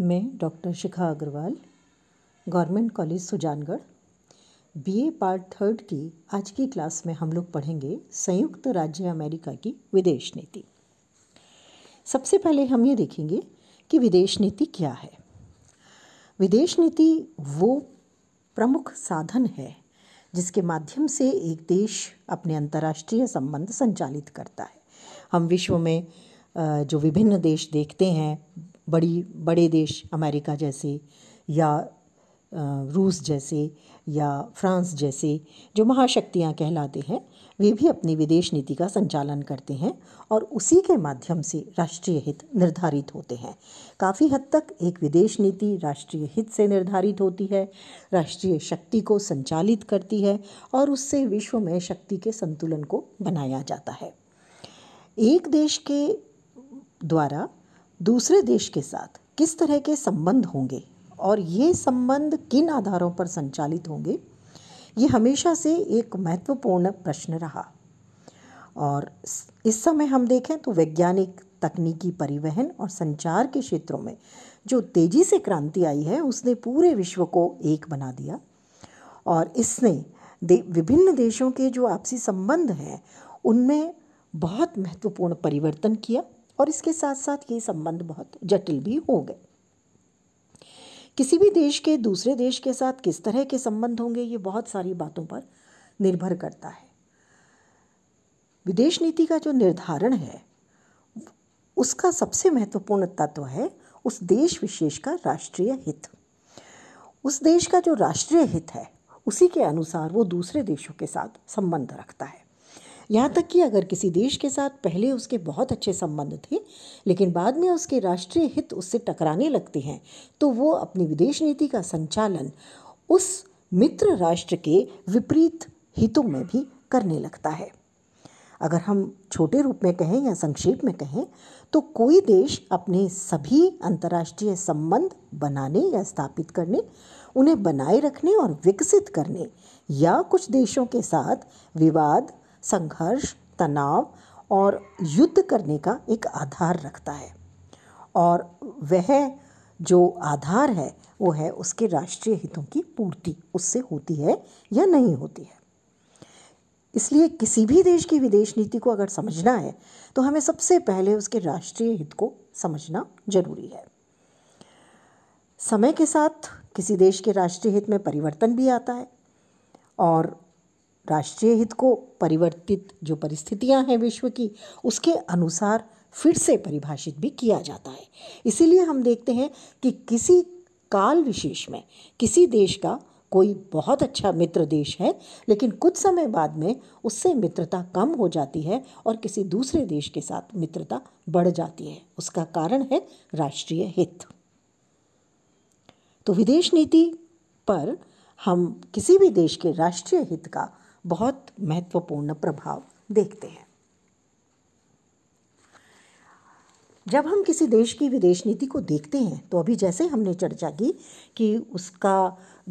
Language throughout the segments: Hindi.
मैं doctor Shikha Agrawal government college Sujangarh BA part third की आज की क्लास में हम लोग पढ़ेंगे संयुक्त राज्य अमेरिका की विदेश नीति सबसे पहले हम ये देखेंगे कि विदेश नीति क्या है विदेश नीति वो प्रमुख साधन है जिसके माध्यम से एक देश अपने अंतर्राष्ट्रीय संबंध संचालित करता है हम विश्व में जो विभिन्न देश देखते हैं बड़ी बड़े देश अमेरिका जैसे या रूस जैसे या फ्रांस जैसे जो महाशक्तियाँ कहलाते हैं वे भी अपनी विदेश नीति का संचालन करते हैं और उसी के माध्यम से राष्ट्रीय हित निर्धारित होते हैं काफ़ी हद तक एक विदेश नीति राष्ट्रीय हित से निर्धारित होती है राष्ट्रीय शक्ति को संचालित करती है और उससे विश्व में शक्ति के संतुलन को बनाया जाता है एक देश के द्वारा दूसरे देश के साथ किस तरह के संबंध होंगे और ये संबंध किन आधारों पर संचालित होंगे ये हमेशा से एक महत्वपूर्ण प्रश्न रहा और इस समय हम देखें तो वैज्ञानिक तकनीकी परिवहन और संचार के क्षेत्रों में जो तेज़ी से क्रांति आई है उसने पूरे विश्व को एक बना दिया और इसने दे, विभिन्न देशों के जो आपसी संबंध हैं उनमें बहुत महत्वपूर्ण परिवर्तन किया और इसके साथ साथ ये संबंध बहुत जटिल भी हो गए किसी भी देश के दूसरे देश के साथ किस तरह के संबंध होंगे ये बहुत सारी बातों पर निर्भर करता है विदेश नीति का जो निर्धारण है उसका सबसे महत्वपूर्ण तत्व है उस देश विशेष का राष्ट्रीय हित उस देश का जो राष्ट्रीय हित है उसी के अनुसार वो दूसरे देशों के साथ संबंध रखता है यहाँ तक कि अगर किसी देश के साथ पहले उसके बहुत अच्छे संबंध थे लेकिन बाद में उसके राष्ट्रीय हित उससे टकराने लगते हैं तो वो अपनी विदेश नीति का संचालन उस मित्र राष्ट्र के विपरीत हितों में भी करने लगता है अगर हम छोटे रूप में कहें या संक्षेप में कहें तो कोई देश अपने सभी अंतर्राष्ट्रीय संबंध बनाने या स्थापित करने उन्हें बनाए रखने और विकसित करने या कुछ देशों के साथ विवाद संघर्ष तनाव और युद्ध करने का एक आधार रखता है और वह जो आधार है वो है उसके राष्ट्रीय हितों की पूर्ति उससे होती है या नहीं होती है इसलिए किसी भी देश की विदेश नीति को अगर समझना है तो हमें सबसे पहले उसके राष्ट्रीय हित को समझना जरूरी है समय के साथ किसी देश के राष्ट्रीय हित में परिवर्तन भी आता है और राष्ट्रीय हित को परिवर्तित जो परिस्थितियां हैं विश्व की उसके अनुसार फिर से परिभाषित भी किया जाता है इसीलिए हम देखते हैं कि किसी काल विशेष में किसी देश का कोई बहुत अच्छा मित्र देश है लेकिन कुछ समय बाद में उससे मित्रता कम हो जाती है और किसी दूसरे देश के साथ मित्रता बढ़ जाती है उसका कारण है राष्ट्रीय हित तो विदेश नीति पर हम किसी भी देश के राष्ट्रीय हित का बहुत महत्वपूर्ण प्रभाव देखते हैं जब हम किसी देश की विदेश नीति को देखते हैं तो अभी जैसे हमने चर्चा की कि उसका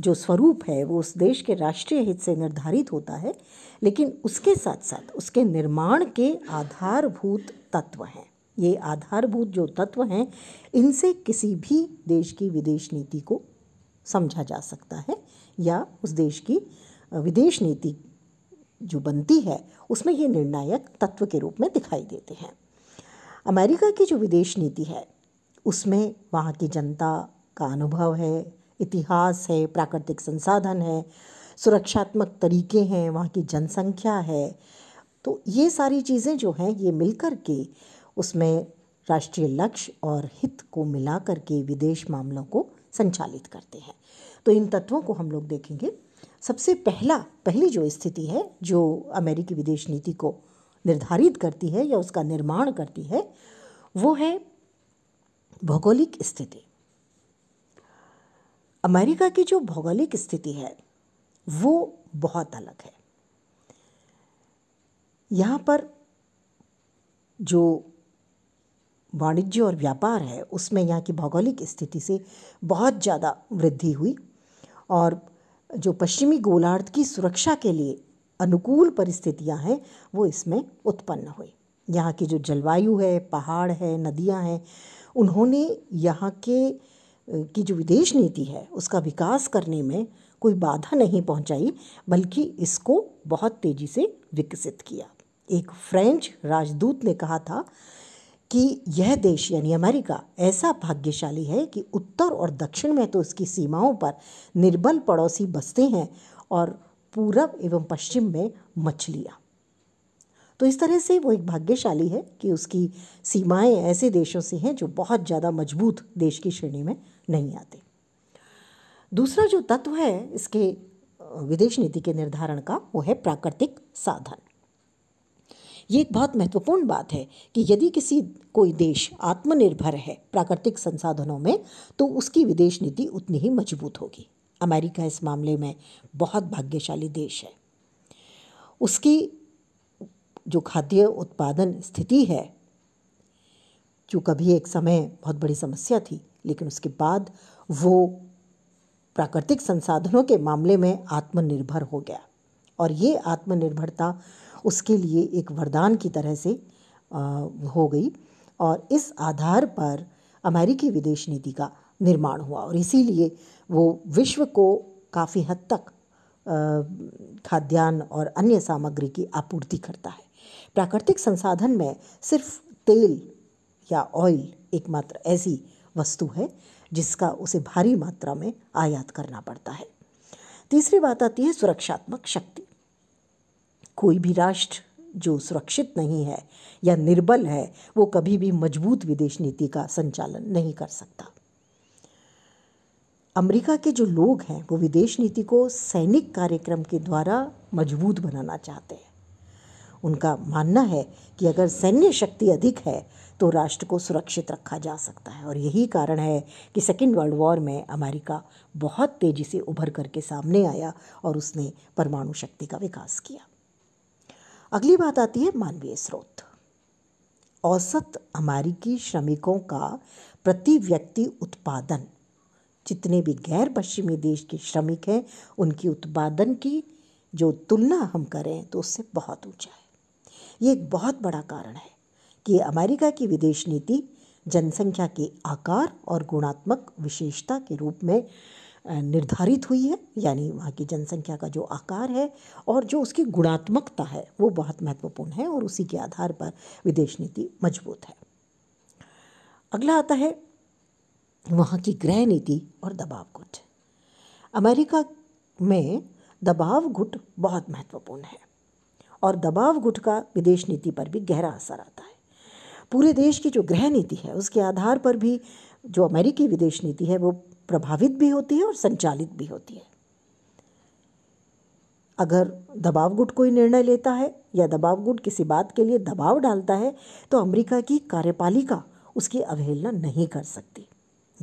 जो स्वरूप है वो उस देश के राष्ट्रीय हित से निर्धारित होता है लेकिन उसके साथ साथ उसके निर्माण के आधारभूत तत्व हैं ये आधारभूत जो तत्व हैं इनसे किसी भी देश की विदेश नीति को समझा जा सकता है या उस देश की विदेश नीति जो बनती है उसमें ये निर्णायक तत्व के रूप में दिखाई देते हैं अमेरिका की जो विदेश नीति है उसमें वहाँ की जनता का अनुभव है इतिहास है प्राकृतिक संसाधन है सुरक्षात्मक तरीके हैं वहाँ की जनसंख्या है तो ये सारी चीज़ें जो हैं ये मिलकर के उसमें राष्ट्रीय लक्ष्य और हित को मिला करके विदेश मामलों को संचालित करते हैं तो इन तत्वों को हम लोग देखेंगे सबसे पहला पहली जो स्थिति है जो अमेरिकी विदेश नीति को निर्धारित करती है या उसका निर्माण करती है वो है भौगोलिक स्थिति अमेरिका की जो भौगोलिक स्थिति है वो बहुत अलग है यहाँ पर जो वाणिज्य और व्यापार है उसमें यहाँ की भौगोलिक स्थिति से बहुत ज़्यादा वृद्धि हुई और जो पश्चिमी गोलार्ध की सुरक्षा के लिए अनुकूल परिस्थितियां हैं वो इसमें उत्पन्न हुई यहाँ की जो जलवायु है पहाड़ है नदियाँ हैं उन्होंने यहाँ के की जो विदेश नीति है उसका विकास करने में कोई बाधा नहीं पहुँचाई बल्कि इसको बहुत तेज़ी से विकसित किया एक फ्रेंच राजदूत ने कहा था कि यह देश यानी अमेरिका ऐसा भाग्यशाली है कि उत्तर और दक्षिण में तो इसकी सीमाओं पर निर्बल पड़ोसी बसते हैं और पूरब एवं पश्चिम में मछलियाँ तो इस तरह से वो एक भाग्यशाली है कि उसकी सीमाएं ऐसे देशों से हैं जो बहुत ज़्यादा मजबूत देश की श्रेणी में नहीं आते दूसरा जो तत्व है इसके विदेश नीति के निर्धारण का वो है प्राकृतिक साधन ये एक बहुत महत्वपूर्ण बात है कि यदि किसी कोई देश आत्मनिर्भर है प्राकृतिक संसाधनों में तो उसकी विदेश नीति उतनी ही मजबूत होगी अमेरिका इस मामले में बहुत भाग्यशाली देश है उसकी जो खाद्य उत्पादन स्थिति है जो कभी एक समय बहुत बड़ी समस्या थी लेकिन उसके बाद वो प्राकृतिक संसाधनों के मामले में आत्मनिर्भर हो गया और ये आत्मनिर्भरता उसके लिए एक वरदान की तरह से हो गई और इस आधार पर अमेरिकी विदेश नीति का निर्माण हुआ और इसीलिए वो विश्व को काफ़ी हद तक खाद्यान्न और अन्य सामग्री की आपूर्ति करता है प्राकृतिक संसाधन में सिर्फ तेल या ऑयल एकमात्र ऐसी वस्तु है जिसका उसे भारी मात्रा में आयात करना पड़ता है तीसरी बात आती है सुरक्षात्मक शक्ति कोई भी राष्ट्र जो सुरक्षित नहीं है या निर्बल है वो कभी भी मजबूत विदेश नीति का संचालन नहीं कर सकता अमेरिका के जो लोग हैं वो विदेश नीति को सैनिक कार्यक्रम के द्वारा मजबूत बनाना चाहते हैं उनका मानना है कि अगर सैन्य शक्ति अधिक है तो राष्ट्र को सुरक्षित रखा जा सकता है और यही कारण है कि सेकेंड वर्ल्ड वॉर में अमेरिका बहुत तेज़ी से उभर करके सामने आया और उसने परमाणु शक्ति का विकास किया अगली बात आती है मानवीय स्रोत औसत अमेरिकी श्रमिकों का प्रति व्यक्ति उत्पादन जितने भी गैर पश्चिमी देश के श्रमिक हैं उनकी उत्पादन की जो तुलना हम करें तो उससे बहुत ऊंचा है ये एक बहुत बड़ा कारण है कि अमेरिका की विदेश नीति जनसंख्या के आकार और गुणात्मक विशेषता के रूप में निर्धारित हुई है यानी वहाँ की जनसंख्या का जो आकार है और जो उसकी गुणात्मकता है वो बहुत महत्वपूर्ण है और उसी के आधार पर विदेश नीति मजबूत है अगला आता है वहाँ की गृह नीति और दबाव गुट अमेरिका में दबाव गुट बहुत महत्वपूर्ण है और दबाव गुट का विदेश नीति पर भी गहरा असर आता है पूरे देश की जो गृह नीति है उसके आधार पर भी जो अमेरिकी विदेश नीति है वो प्रभावित भी होती है और संचालित भी होती है अगर दबाव गुट कोई निर्णय लेता है या दबाव गुट किसी बात के लिए दबाव डालता है तो अमेरिका की कार्यपालिका उसकी अवहेलना नहीं कर सकती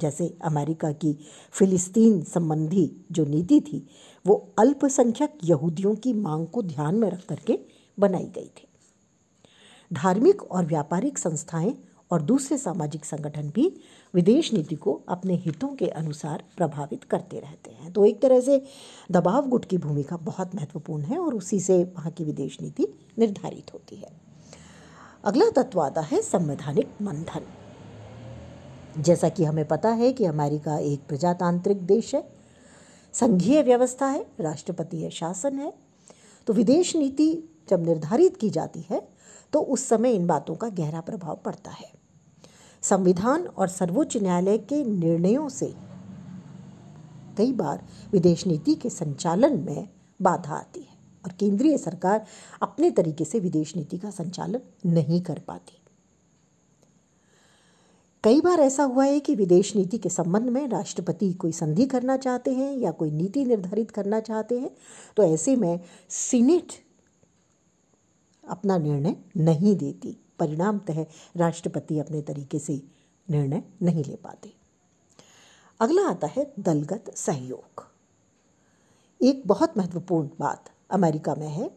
जैसे अमेरिका की फिलिस्तीन संबंधी जो नीति थी वो अल्पसंख्यक यहूदियों की मांग को ध्यान में रख करके बनाई गई थी धार्मिक और व्यापारिक संस्थाएं और दूसरे सामाजिक संगठन भी विदेश नीति को अपने हितों के अनुसार प्रभावित करते रहते हैं तो एक तरह से दबाव गुट की भूमिका बहुत महत्वपूर्ण है और उसी से वहाँ की विदेश नीति निर्धारित होती है अगला तत्व आता है संवैधानिक मंथन जैसा कि हमें पता है कि अमेरिका एक प्रजातांत्रिक देश है संघीय व्यवस्था है राष्ट्रपति है शासन है तो विदेश नीति जब निर्धारित की जाती है तो उस समय इन बातों का गहरा प्रभाव पड़ता है संविधान और सर्वोच्च न्यायालय के निर्णयों से कई बार विदेश नीति के संचालन में बाधा आती है और केंद्रीय सरकार अपने तरीके से विदेश नीति का संचालन नहीं कर पाती कई बार ऐसा हुआ है कि विदेश नीति के संबंध में राष्ट्रपति कोई संधि करना चाहते हैं या कोई नीति निर्धारित करना चाहते हैं तो ऐसे में सीनेट अपना निर्णय नहीं देती परिणामतः राष्ट्रपति अपने तरीके से निर्णय नहीं ले पाते अगला आता है दलगत सहयोग एक बहुत महत्वपूर्ण बात अमेरिका में है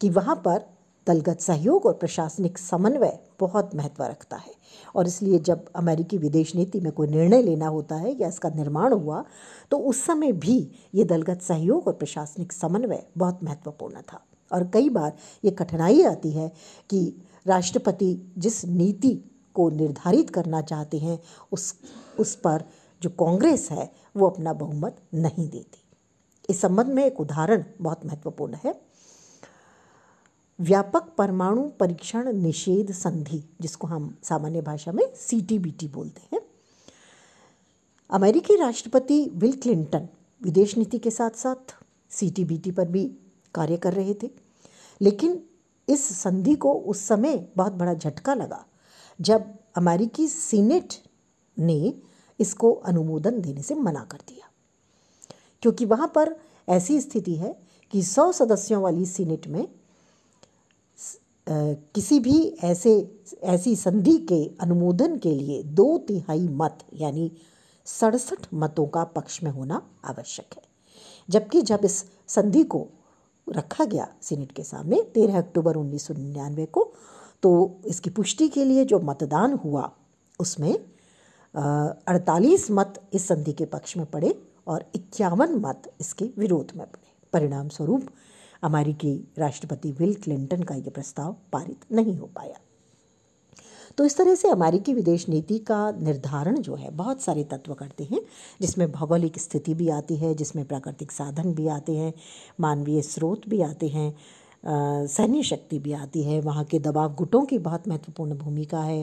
कि वहाँ पर दलगत सहयोग और प्रशासनिक समन्वय बहुत महत्व रखता है और इसलिए जब अमेरिकी विदेश नीति में कोई निर्णय लेना होता है या इसका निर्माण हुआ तो उस समय भी ये दलगत सहयोग और प्रशासनिक समन्वय बहुत महत्वपूर्ण था और कई बार ये कठिनाई आती है कि राष्ट्रपति जिस नीति को निर्धारित करना चाहते हैं उस उस पर जो कांग्रेस है वो अपना बहुमत नहीं देती इस संबंध में एक उदाहरण बहुत महत्वपूर्ण है व्यापक परमाणु परीक्षण निषेध संधि जिसको हम सामान्य भाषा में सी बोलते हैं अमेरिकी राष्ट्रपति बिल क्लिंटन विदेश नीति के साथ साथ सी पर भी कार्य कर रहे थे लेकिन इस संधि को उस समय बहुत बड़ा झटका लगा जब अमेरिकी सीनेट ने इसको अनुमोदन देने से मना कर दिया क्योंकि वहाँ पर ऐसी स्थिति है कि सौ सदस्यों वाली सीनेट में किसी भी ऐसे ऐसी संधि के अनुमोदन के लिए दो तिहाई मत यानी सड़सठ मतों का पक्ष में होना आवश्यक है जबकि जब इस संधि को रखा गया सीनेट के सामने तेरह अक्टूबर उन्नीस को तो इसकी पुष्टि के लिए जो मतदान हुआ उसमें अड़तालीस मत इस संधि के पक्ष में पड़े और इक्यावन मत इसके विरोध में पड़े परिणाम स्वरूप अमेरिकी राष्ट्रपति विल क्लिंटन का ये प्रस्ताव पारित नहीं हो पाया तो इस तरह से अमेरिकी विदेश नीति का निर्धारण जो है बहुत सारे तत्व करते हैं जिसमें भौगोलिक स्थिति भी आती है जिसमें प्राकृतिक साधन भी आते हैं मानवीय स्रोत भी आते हैं सैन्य शक्ति भी आती है वहाँ के दबाव गुटों की बहुत महत्वपूर्ण भूमिका है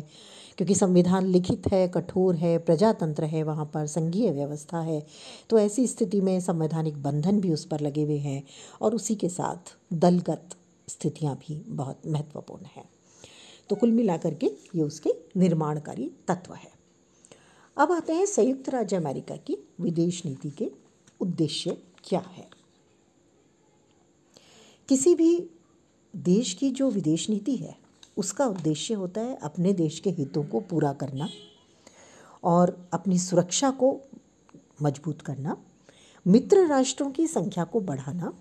क्योंकि संविधान लिखित है कठोर है प्रजातंत्र है वहाँ पर संघीय व्यवस्था है तो ऐसी स्थिति में संवैधानिक बंधन भी उस पर लगे हुए हैं और उसी के साथ दलगत स्थितियाँ भी बहुत महत्वपूर्ण हैं तो कुल मिलाकर के ये उसके निर्माणकारी तत्व है अब आते हैं संयुक्त राज्य अमेरिका की विदेश नीति के उद्देश्य क्या है किसी भी देश की जो विदेश नीति है उसका उद्देश्य होता है अपने देश के हितों को पूरा करना और अपनी सुरक्षा को मजबूत करना मित्र राष्ट्रों की संख्या को बढ़ाना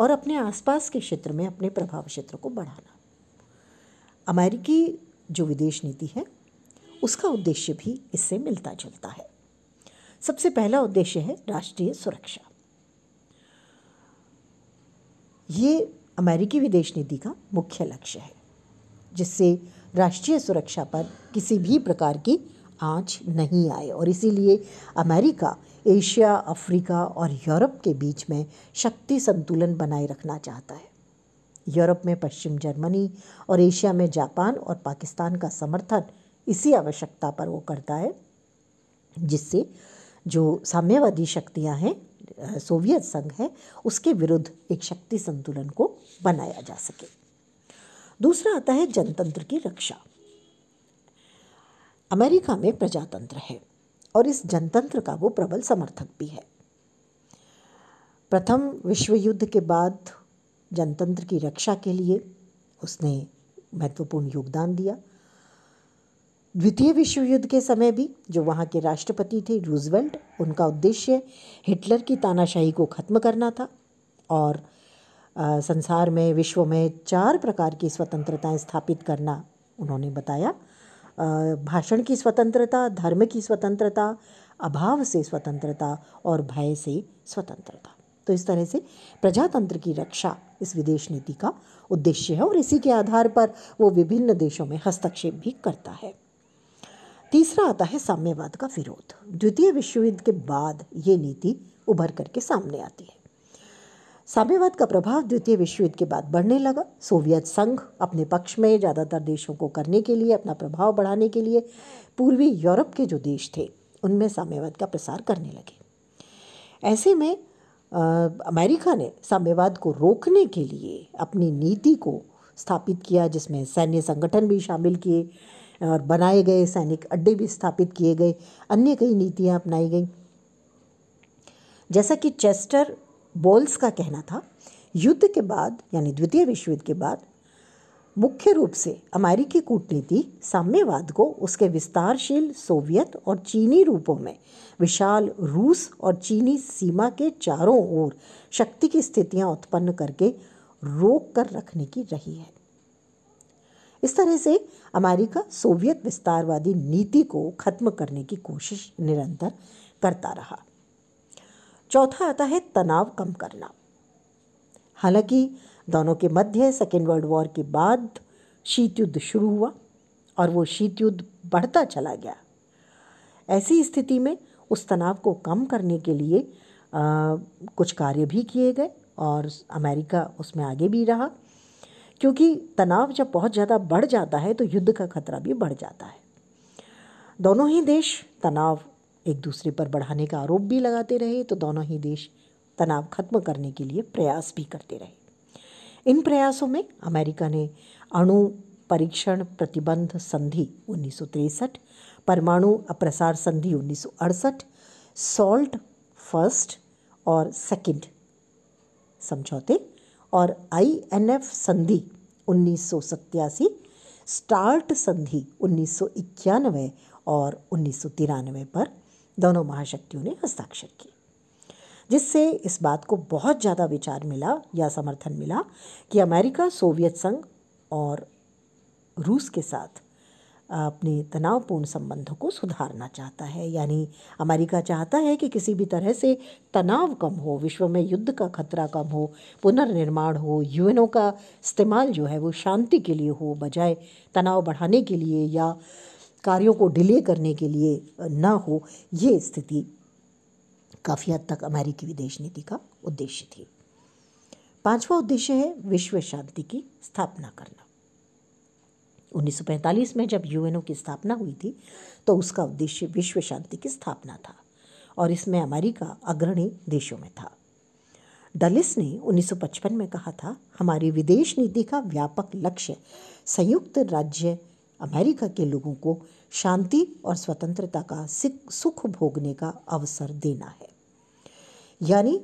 और अपने आसपास के क्षेत्र में अपने प्रभाव क्षेत्र को बढ़ाना अमेरिकी जो विदेश नीति है उसका उद्देश्य भी इससे मिलता जुलता है सबसे पहला उद्देश्य है राष्ट्रीय सुरक्षा ये अमेरिकी विदेश नीति का मुख्य लक्ष्य है जिससे राष्ट्रीय सुरक्षा पर किसी भी प्रकार की आँच नहीं आए और इसीलिए अमेरिका एशिया अफ्रीका और यूरोप के बीच में शक्ति संतुलन बनाए रखना चाहता है यूरोप में पश्चिम जर्मनी और एशिया में जापान और पाकिस्तान का समर्थन इसी आवश्यकता पर वो करता है जिससे जो साम्यवादी शक्तियां हैं सोवियत संघ है उसके विरुद्ध एक शक्ति संतुलन को बनाया जा सके दूसरा आता है जनतंत्र की रक्षा अमेरिका में प्रजातंत्र है और इस जनतंत्र का वो प्रबल समर्थक भी है प्रथम विश्व युद्ध के बाद जनतंत्र की रक्षा के लिए उसने महत्वपूर्ण योगदान दिया द्वितीय विश्व युद्ध के समय भी जो वहाँ के राष्ट्रपति थे रूजवेल्ट उनका उद्देश्य हिटलर की तानाशाही को ख़त्म करना था और आ, संसार में विश्व में चार प्रकार की स्वतंत्रताएं स्थापित करना उन्होंने बताया भाषण की स्वतंत्रता धर्म की स्वतंत्रता अभाव से स्वतंत्रता और भय से स्वतंत्रता तो इस तरह से प्रजातंत्र की रक्षा इस विदेश नीति का उद्देश्य है और इसी के आधार पर वो विभिन्न देशों में हस्तक्षेप भी करता है तीसरा आता है साम्यवाद का विरोध द्वितीय विश्व युद्ध के बाद ये नीति उभर करके सामने आती है साम्यवाद का प्रभाव द्वितीय विश्व युद्ध के बाद बढ़ने लगा सोवियत संघ अपने पक्ष में ज़्यादातर देशों को करने के लिए अपना प्रभाव बढ़ाने के लिए पूर्वी यूरोप के जो देश थे उनमें साम्यवाद का प्रसार करने लगे ऐसे में अमेरिका ने साम्यवाद को रोकने के लिए अपनी नीति को स्थापित किया जिसमें सैन्य संगठन भी शामिल किए और बनाए गए सैनिक अड्डे भी स्थापित किए गए अन्य कई नीतियाँ अपनाई गई जैसा कि चेस्टर बोल्स का कहना था युद्ध के बाद यानी द्वितीय विश्व युद्ध के बाद मुख्य रूप से अमेरिकी कूटनीति साम्यवाद को उसके विस्तारशील सोवियत और चीनी रूपों में विशाल रूस और चीनी सीमा के चारों ओर शक्ति की स्थितियां उत्पन्न करके रोक कर रखने की रही है इस तरह से अमेरिका सोवियत विस्तारवादी नीति को खत्म करने की कोशिश निरंतर करता रहा चौथा आता है तनाव कम करना हालांकि दोनों के मध्य सेकेंड वर्ल्ड वॉर के बाद शीत युद्ध शुरू हुआ और वो शीत युद्ध बढ़ता चला गया ऐसी स्थिति में उस तनाव को कम करने के लिए आ, कुछ कार्य भी किए गए और अमेरिका उसमें आगे भी रहा क्योंकि तनाव जब बहुत ज़्यादा बढ़ जाता है तो युद्ध का खतरा भी बढ़ जाता है दोनों ही देश तनाव एक दूसरे पर बढ़ाने का आरोप भी लगाते रहे तो दोनों ही देश तनाव खत्म करने के लिए प्रयास भी करते रहे इन प्रयासों में अमेरिका ने अणु परीक्षण प्रतिबंध संधि उन्नीस परमाणु अप्रसार संधि उन्नीस सॉल्ट फर्स्ट और सेकंड समझौते और आईएनएफ संधि उन्नीस स्टार्ट संधि उन्नीस और उन्नीस पर दोनों महाशक्तियों ने हस्ताक्षर किए जिससे इस बात को बहुत ज़्यादा विचार मिला या समर्थन मिला कि अमेरिका सोवियत संघ और रूस के साथ अपने तनावपूर्ण संबंधों को सुधारना चाहता है यानी अमेरिका चाहता है कि किसी भी तरह से तनाव कम हो विश्व में युद्ध का खतरा कम हो पुनर्निर्माण हो यूएनओ का इस्तेमाल जो है वो शांति के लिए हो बजाय तनाव बढ़ाने के लिए या कार्यों को डिले करने के लिए ना हो ये स्थिति काफ़ी हद तक अमेरिकी विदेश नीति का उद्देश्य थी पांचवा उद्देश्य है विश्व शांति की स्थापना करना 1945 में जब यूएनओ की स्थापना हुई थी तो उसका उद्देश्य विश्व शांति की स्थापना था और इसमें अमेरिका अग्रणी देशों में था डलिस ने 1955 में कहा था हमारी विदेश नीति का व्यापक लक्ष्य संयुक्त राज्य अमेरिका के लोगों को शांति और स्वतंत्रता का सुख भोगने का अवसर देना है यानी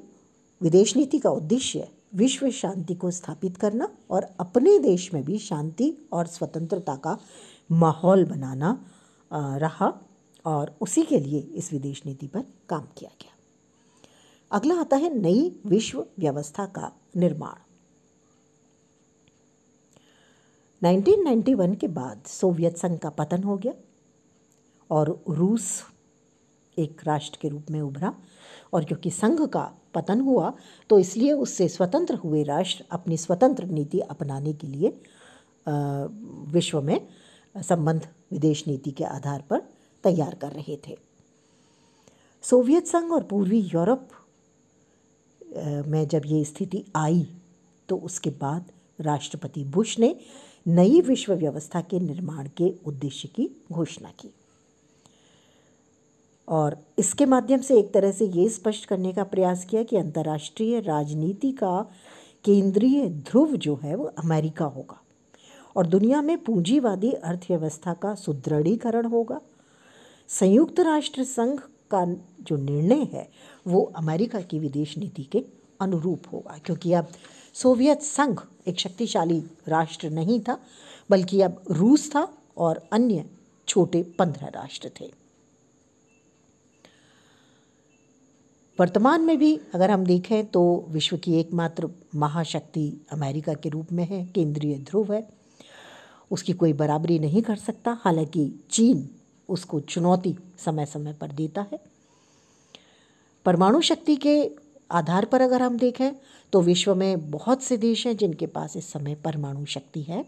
विदेश नीति का उद्देश्य विश्व शांति को स्थापित करना और अपने देश में भी शांति और स्वतंत्रता का माहौल बनाना रहा और उसी के लिए इस विदेश नीति पर काम किया गया अगला आता है नई विश्व व्यवस्था का निर्माण 1991 के बाद सोवियत संघ का पतन हो गया और रूस एक राष्ट्र के रूप में उभरा और क्योंकि संघ का पतन हुआ तो इसलिए उससे स्वतंत्र हुए राष्ट्र अपनी स्वतंत्र नीति अपनाने के लिए विश्व में संबंध विदेश नीति के आधार पर तैयार कर रहे थे सोवियत संघ और पूर्वी यूरोप में जब ये स्थिति आई तो उसके बाद राष्ट्रपति बुश ने नई विश्व व्यवस्था के निर्माण के उद्देश्य की घोषणा की और इसके माध्यम से एक तरह से ये स्पष्ट करने का प्रयास किया कि अंतर्राष्ट्रीय राजनीति का केंद्रीय ध्रुव जो है वो अमेरिका होगा और दुनिया में पूंजीवादी अर्थव्यवस्था का सुदृढ़ीकरण होगा संयुक्त राष्ट्र संघ का जो निर्णय है वो अमेरिका की विदेश नीति के अनुरूप होगा क्योंकि अब सोवियत संघ एक शक्तिशाली राष्ट्र नहीं था बल्कि अब रूस था और अन्य छोटे पंद्रह राष्ट्र थे वर्तमान में भी अगर हम देखें तो विश्व की एकमात्र महाशक्ति अमेरिका के रूप में है केंद्रीय ध्रुव है उसकी कोई बराबरी नहीं कर सकता हालांकि चीन उसको चुनौती समय समय पर देता है परमाणु शक्ति के आधार पर अगर हम देखें तो विश्व में बहुत से देश हैं जिनके पास इस समय परमाणु शक्ति है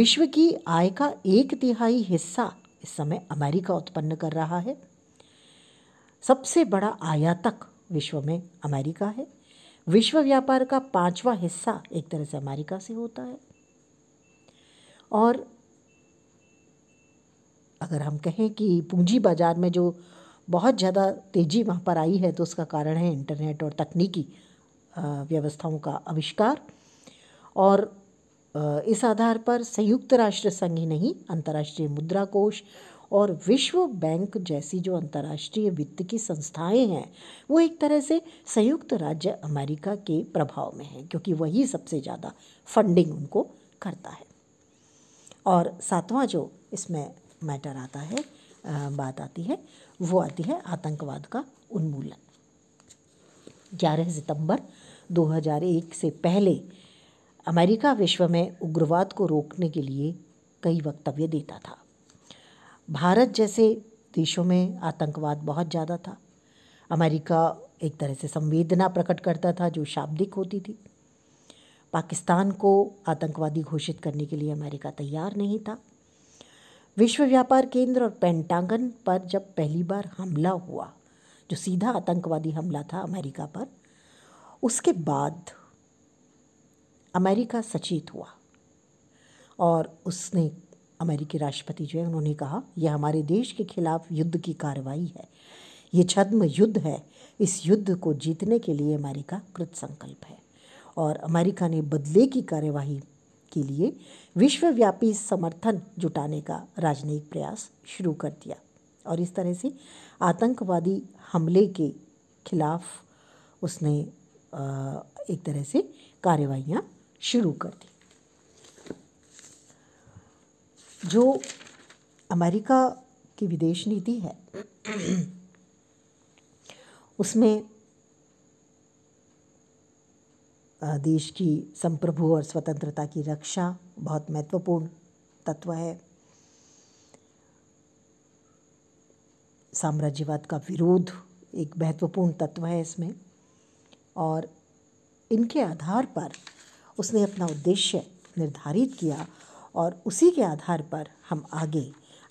विश्व की आय का एक तिहाई हिस्सा इस समय अमेरिका उत्पन्न कर रहा है सबसे बड़ा आयातक विश्व में अमेरिका है विश्व व्यापार का पांचवा हिस्सा एक तरह से अमेरिका से होता है और अगर हम कहें कि पूंजी बाज़ार में जो बहुत ज़्यादा तेज़ी वहाँ पर आई है तो उसका कारण है इंटरनेट और तकनीकी व्यवस्थाओं का आविष्कार और इस आधार पर संयुक्त राष्ट्र संघ ही नहीं अंतर्राष्ट्रीय मुद्रा कोष और विश्व बैंक जैसी जो अंतर्राष्ट्रीय वित्त की संस्थाएं हैं वो एक तरह से संयुक्त राज्य अमेरिका के प्रभाव में हैं क्योंकि वही सबसे ज़्यादा फंडिंग उनको करता है और सातवां जो इसमें मैटर आता है बात आती है वो आती है आतंकवाद का उन्मूलन 11 सितंबर 2001 से पहले अमेरिका विश्व में उग्रवाद को रोकने के लिए कई वक्तव्य देता था भारत जैसे देशों में आतंकवाद बहुत ज़्यादा था अमेरिका एक तरह से संवेदना प्रकट करता था जो शाब्दिक होती थी पाकिस्तान को आतंकवादी घोषित करने के लिए अमेरिका तैयार नहीं था विश्व व्यापार केंद्र और पेंटागन पर जब पहली बार हमला हुआ जो सीधा आतंकवादी हमला था अमेरिका पर उसके बाद अमेरिका सचेत हुआ और उसने अमेरिकी राष्ट्रपति जो है उन्होंने कहा यह हमारे देश के खिलाफ युद्ध की कार्रवाई है ये छद्म युद्ध है इस युद्ध को जीतने के लिए अमेरिका कृत संकल्प है और अमेरिका ने बदले की कार्यवाही के लिए विश्वव्यापी समर्थन जुटाने का राजनयिक प्रयास शुरू कर दिया और इस तरह से आतंकवादी हमले के खिलाफ उसने एक तरह से कार्रवाइयाँ शुरू कर दी जो अमेरिका की विदेश नीति है उसमें देश की संप्रभु और स्वतंत्रता की रक्षा बहुत महत्वपूर्ण तत्व है साम्राज्यवाद का विरोध एक महत्वपूर्ण तत्व है इसमें और इनके आधार पर उसने अपना उद्देश्य निर्धारित किया और उसी के आधार पर हम आगे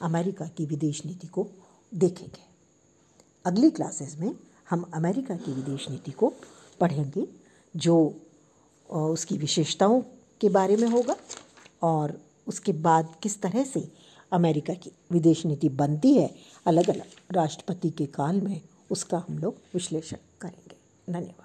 अमेरिका की विदेश नीति को देखेंगे अगली क्लासेस में हम अमेरिका की विदेश नीति को पढ़ेंगे जो उसकी विशेषताओं के बारे में होगा और उसके बाद किस तरह से अमेरिका की विदेश नीति बनती है अलग अलग राष्ट्रपति के काल में उसका हम लोग विश्लेषण करेंगे धन्यवाद